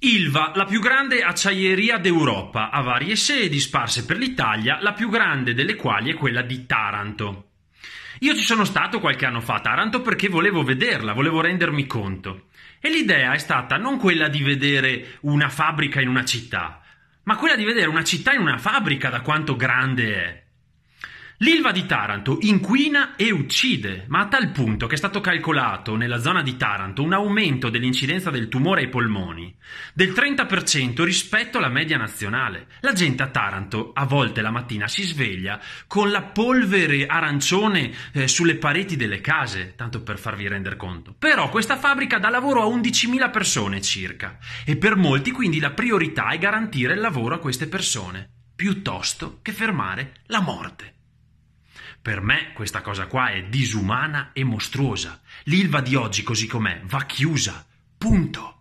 Ilva, la più grande acciaieria d'Europa, ha varie sedi sparse per l'Italia, la più grande delle quali è quella di Taranto. Io ci sono stato qualche anno fa a Taranto perché volevo vederla, volevo rendermi conto. E l'idea è stata non quella di vedere una fabbrica in una città, ma quella di vedere una città in una fabbrica da quanto grande è. L'Ilva di Taranto inquina e uccide, ma a tal punto che è stato calcolato nella zona di Taranto un aumento dell'incidenza del tumore ai polmoni del 30% rispetto alla media nazionale. La gente a Taranto a volte la mattina si sveglia con la polvere arancione eh, sulle pareti delle case, tanto per farvi rendere conto. Però questa fabbrica dà lavoro a 11.000 persone circa e per molti quindi la priorità è garantire il lavoro a queste persone, piuttosto che fermare la morte. Per me questa cosa qua è disumana e mostruosa. L'Ilva di oggi così com'è va chiusa. Punto.